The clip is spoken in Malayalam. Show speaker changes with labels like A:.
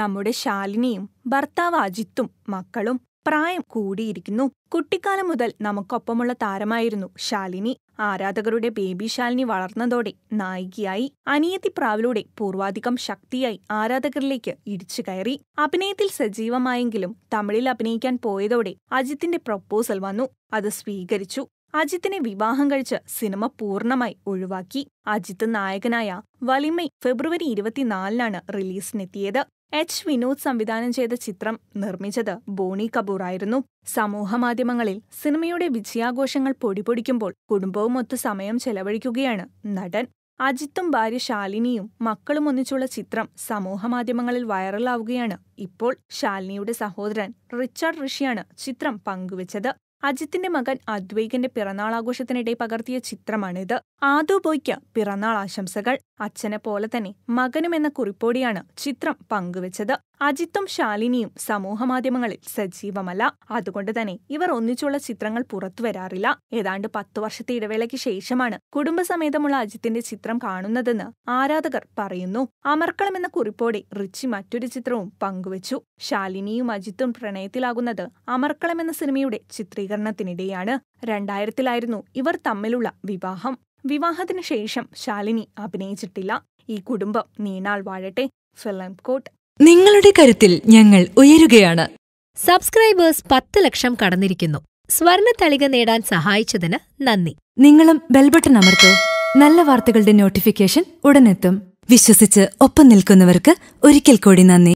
A: നമ്മുടെ ശാലിനിയും ഭർത്താവ് അജിത്തും മക്കളും പ്രായം കൂടിയിരിക്കുന്നു കുട്ടിക്കാലം മുതൽ നമുക്കൊപ്പമുള്ള താരമായിരുന്നു ശാലിനി ആരാധകരുടെ ബേബി ശാലിനി വളർന്നതോടെ നായികയായി അനിയത്തി പ്രാവിലൂടെ പൂർവാധികം ശക്തിയായി ആരാധകരിലേക്ക് ഇടിച്ചു കയറി അഭിനയത്തിൽ സജീവമായെങ്കിലും തമിഴിൽ അഭിനയിക്കാൻ പോയതോടെ അജിത്തിന്റെ പ്രൊപ്പോസൽ വന്നു അത് സ്വീകരിച്ചു അജിത്തിനെ വിവാഹം കഴിച്ച് സിനിമ പൂർണ്ണമായി ഒഴിവാക്കി അജിത്ത് നായകനായ വലിമൈ ഫെബ്രുവരി ഇരുപത്തിനാലിനാണ് റിലീസിനെത്തിയത് എച്ച് വിനോദ് സംവിധാനം ചെയ്ത ചിത്രം നിർമ്മിച്ചത് ബോണി കപൂർ ആയിരുന്നു സമൂഹമാധ്യമങ്ങളിൽ സിനിമയുടെ വിജയാഘോഷങ്ങൾ പൊടിപൊടിക്കുമ്പോൾ കുടുംബവുമൊത്ത് സമയം ചെലവഴിക്കുകയാണ് നടൻ അജിത്തും ഭാര്യ ശാലിനിയും മക്കളും ഒന്നിച്ചുള്ള ചിത്രം സമൂഹമാധ്യമങ്ങളിൽ വൈറലാവുകയാണ് ഇപ്പോൾ ശാലിനിയുടെ സഹോദരൻ റിച്ചാർഡ് ഋഷിയാണ് ചിത്രം പങ്കുവച്ചത് അജിത്തിന്റെ മകൻ അദ്വൈകന്റെ പിറന്നാൾ ആഘോഷത്തിനിടെ പകർത്തിയ ചിത്രമാണിത് ആദു ബോയ്ക്ക് പിറന്നാൾ ആശംസകൾ അച്ഛനെ പോലെ തന്നെ മകനും എന്ന കുറിപ്പോടിയാണ് ചിത്രം പങ്കുവച്ചത് അജിത്തും ശാലിനിയും സമൂഹമാധ്യമങ്ങളിൽ സജീവമല്ല അതുകൊണ്ട് തന്നെ ഇവർ ഒന്നിച്ചുള്ള ചിത്രങ്ങൾ പുറത്തു വരാറില്ല ഏതാണ്ട് പത്തു വർഷത്തെ ഇടവേളയ്ക്ക് ശേഷമാണ് കുടുംബസമേതമുള്ള അജിത്തിന്റെ ചിത്രം കാണുന്നതെന്ന് ആരാധകർ പറയുന്നു അമർക്കളം എന്ന കുറിപ്പോടെ റിച്ചി മറ്റൊരു ചിത്രവും പങ്കുവച്ചു ശാലിനിയും അജിത്തും പ്രണയത്തിലാകുന്നത് അമർക്കളം എന്ന സിനിമയുടെ ചിത്രീകരണം ചിത്രീകരണത്തിനിടെയാണ് രണ്ടായിരത്തിലായിരുന്നു ഇവർ തമ്മിലുള്ള വിവാഹം വിവാഹത്തിനു ശേഷം ശാലിനി അഭിനയിച്ചിട്ടില്ല ഈ കുടുംബം നീണാൾ വാഴട്ടെ ഫിലിം കോട്ട്
B: നിങ്ങളുടെ കരുത്തിൽ ഞങ്ങൾ ഉയരുകയാണ് സബ്സ്ക്രൈബേഴ്സ് പത്ത് ലക്ഷം കടന്നിരിക്കുന്നു സ്വർണ തളിക നേടാൻ സഹായിച്ചതിന് നന്ദി നിങ്ങളും ബെൽബട്ടൺ അമർത്തോ നല്ല വാർത്തകളുടെ നോട്ടിഫിക്കേഷൻ ഉടനെത്തും വിശ്വസിച്ച് ഒപ്പം നിൽക്കുന്നവർക്ക് ഒരിക്കൽ കൂടി നന്ദി